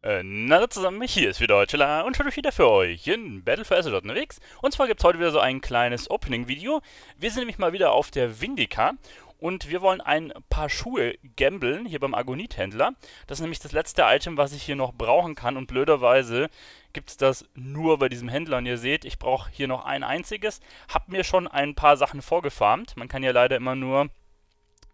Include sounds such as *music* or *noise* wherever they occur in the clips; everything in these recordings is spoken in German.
Äh, na zusammen, hier ist wieder Deutschela und schon wieder für euch in Battle for Azeroth unterwegs. Und zwar gibt es heute wieder so ein kleines Opening-Video. Wir sind nämlich mal wieder auf der Windica und wir wollen ein paar Schuhe gambeln hier beim Agonithändler. Das ist nämlich das letzte Item, was ich hier noch brauchen kann und blöderweise gibt es das nur bei diesem Händler. Und ihr seht, ich brauche hier noch ein einziges. Hab mir schon ein paar Sachen vorgefarmt. Man kann ja leider immer nur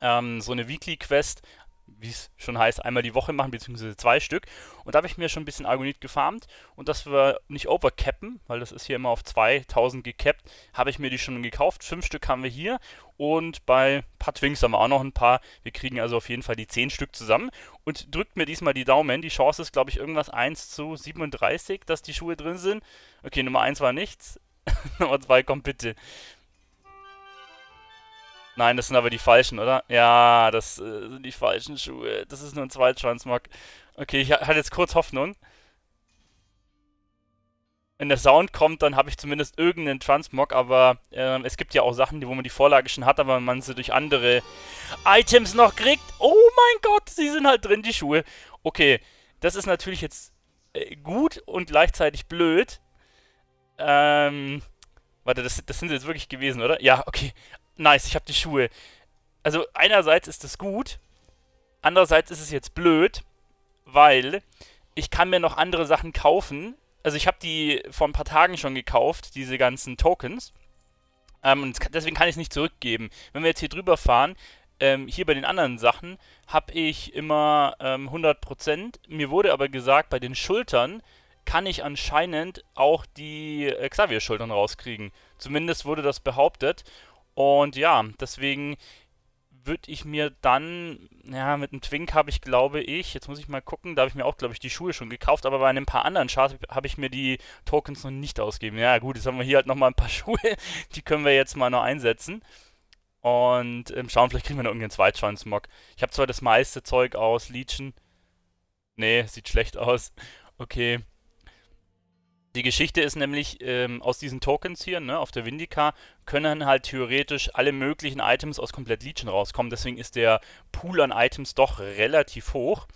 ähm, so eine Weekly Quest wie es schon heißt, einmal die Woche machen, beziehungsweise zwei Stück. Und da habe ich mir schon ein bisschen Argonit gefarmt und dass wir nicht overcappen, weil das ist hier immer auf 2000 gekappt, habe ich mir die schon gekauft. Fünf Stück haben wir hier und bei ein paar Twinks haben wir auch noch ein paar. Wir kriegen also auf jeden Fall die zehn Stück zusammen. Und drückt mir diesmal die Daumen. Die Chance ist, glaube ich, irgendwas 1 zu 37, dass die Schuhe drin sind. Okay, Nummer 1 war nichts. *laughs* Nummer 2 kommt bitte. Nein, das sind aber die falschen, oder? Ja, das äh, sind die falschen Schuhe. Das ist nur ein Transmog. Okay, ich hatte halt jetzt kurz Hoffnung. Wenn der Sound kommt, dann habe ich zumindest irgendeinen Transmog, aber äh, es gibt ja auch Sachen, wo man die Vorlage schon hat, aber man sie durch andere Items noch kriegt. Oh mein Gott, sie sind halt drin, die Schuhe. Okay, das ist natürlich jetzt äh, gut und gleichzeitig blöd. Ähm, warte, das, das sind sie jetzt wirklich gewesen, oder? Ja, okay nice, ich habe die Schuhe. Also einerseits ist es gut, andererseits ist es jetzt blöd, weil ich kann mir noch andere Sachen kaufen. Also ich habe die vor ein paar Tagen schon gekauft, diese ganzen Tokens. Ähm, und deswegen kann ich es nicht zurückgeben. Wenn wir jetzt hier drüber fahren, ähm, hier bei den anderen Sachen habe ich immer ähm, 100%. Mir wurde aber gesagt, bei den Schultern kann ich anscheinend auch die äh, Xavier-Schultern rauskriegen. Zumindest wurde das behauptet. Und ja, deswegen würde ich mir dann, ja, mit einem Twink habe ich, glaube ich, jetzt muss ich mal gucken, da habe ich mir auch, glaube ich, die Schuhe schon gekauft, aber bei einem paar anderen Charts habe ich mir die Tokens noch nicht ausgegeben. Ja, gut, jetzt haben wir hier halt nochmal ein paar *laughs* Schuhe, die können wir jetzt mal noch einsetzen. Und ähm, schauen, vielleicht kriegen wir noch irgendeinen Zweitschwanz-Mock. Ich habe zwar das meiste Zeug aus Legion. Nee, sieht schlecht aus. Okay. Die Geschichte ist nämlich, ähm, aus diesen Tokens hier, ne, auf der Windica, können halt theoretisch alle möglichen Items aus komplett Legion rauskommen. Deswegen ist der Pool an Items doch relativ hoch.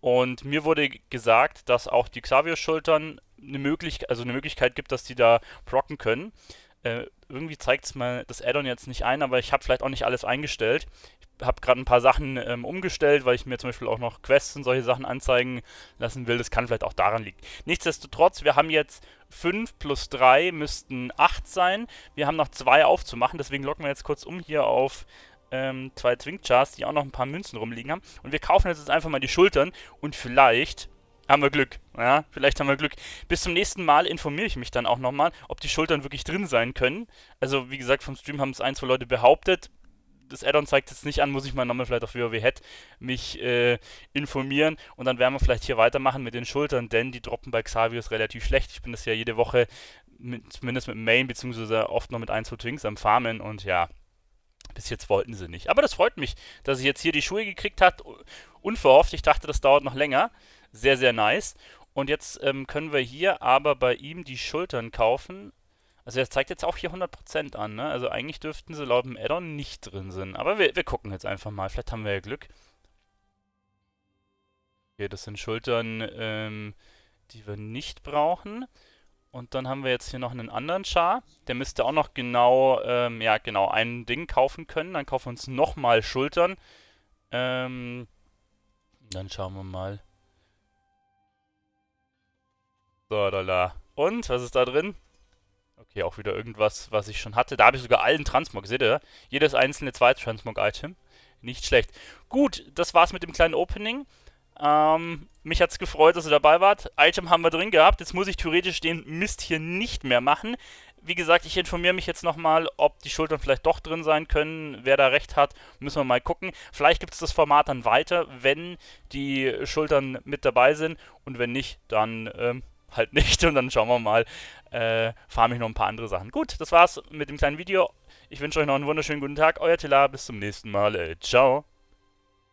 Und mir wurde gesagt, dass auch die Xavier-Schultern eine, möglich also eine Möglichkeit gibt, dass die da procken können. Äh, irgendwie zeigt es mal das Addon jetzt nicht ein, aber ich habe vielleicht auch nicht alles eingestellt. Ich habe gerade ein paar Sachen ähm, umgestellt, weil ich mir zum Beispiel auch noch Quests und solche Sachen anzeigen lassen will. Das kann vielleicht auch daran liegen. Nichtsdestotrotz, wir haben jetzt 5 plus 3 müssten 8 sein. Wir haben noch 2 aufzumachen, deswegen locken wir jetzt kurz um hier auf ähm, zwei Chars, die auch noch ein paar Münzen rumliegen haben. Und wir kaufen jetzt einfach mal die Schultern und vielleicht haben wir Glück. Ja, vielleicht haben wir Glück. Bis zum nächsten Mal informiere ich mich dann auch nochmal, ob die Schultern wirklich drin sein können. Also, wie gesagt, vom Stream haben es ein, zwei Leute behauptet. Das Addon zeigt jetzt nicht an, muss ich mal nochmal vielleicht auf WoW Head mich äh, informieren und dann werden wir vielleicht hier weitermachen mit den Schultern, denn die droppen bei Xavius relativ schlecht. Ich bin das ja jede Woche mit, zumindest mit Main, beziehungsweise oft noch mit 1 zu Twinks am Farmen und ja, bis jetzt wollten sie nicht. Aber das freut mich, dass ich jetzt hier die Schuhe gekriegt hat, unverhofft. Ich dachte, das dauert noch länger. Sehr, sehr nice. Und jetzt ähm, können wir hier aber bei ihm die Schultern kaufen. Also das zeigt jetzt auch hier 100% an, ne? Also eigentlich dürften sie laut dem Addon nicht drin sein. Aber wir, wir gucken jetzt einfach mal. Vielleicht haben wir ja Glück. Okay, das sind Schultern, ähm, die wir nicht brauchen. Und dann haben wir jetzt hier noch einen anderen Char. Der müsste auch noch genau, ähm, ja genau, ein Ding kaufen können. Dann kaufen wir uns nochmal Schultern. Ähm, dann schauen wir mal. So, da, da. Und, was ist da drin? Okay, auch wieder irgendwas, was ich schon hatte. Da habe ich sogar allen Transmog, seht ihr? Jedes einzelne zweite Transmog-Item. Nicht schlecht. Gut, das war's mit dem kleinen Opening. Ähm, mich hat's gefreut, dass ihr dabei wart. Item haben wir drin gehabt. Jetzt muss ich theoretisch den Mist hier nicht mehr machen. Wie gesagt, ich informiere mich jetzt nochmal, ob die Schultern vielleicht doch drin sein können. Wer da recht hat, müssen wir mal gucken. Vielleicht gibt es das Format dann weiter, wenn die Schultern mit dabei sind. Und wenn nicht, dann ähm, halt nicht und dann schauen wir mal, äh, fahre ich noch ein paar andere Sachen. Gut, das war's mit dem kleinen Video. Ich wünsche euch noch einen wunderschönen guten Tag. Euer Tila, bis zum nächsten Mal. Äh, ciao.